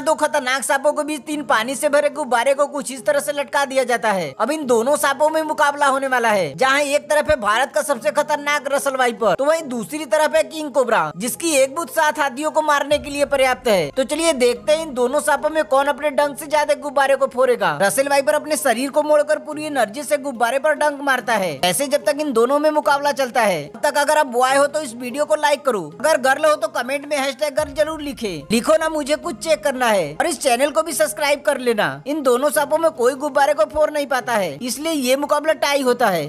यहाँ दो खतरनाक सांपों के बीच तीन पानी से भरे गुब्बारे को कुछ इस तरह से लटका दिया जाता है अब इन दोनों सांपों में मुकाबला होने वाला है जहाँ एक तरफ है भारत का सबसे खतरनाक रसल वाइपर तो वही दूसरी तरफ है किंग कोबरा जिसकी एक बुद्ध सात हाथियों को मारने के लिए पर्याप्त है तो चलिए देखते हैं इन दोनों सांपों में कौन अपने डंक से ज्यादा गुब्बारे को फोरेगा रसल वाइपर अपने शरीर को मोड़कर पूरी एनर्जी से गुब्बारे पर डंक मारता है ऐसे जब तक इन दोनों में मुकाबला चलता है तब तक अगर आप बॉय हो तो इस वीडियो को लाइक करो अगर गर्ल हो तो कमेंट में हैश गर्ल जरूर लिखे लिखो ना मुझे कुछ चेक करना है और इस चैनल को भी सब्सक्राइब कर लेना इन दोनों सांपों में कोई गुब्बारे को फोड़ नहीं पाता है इसलिए ये मुकाबला टाई होता है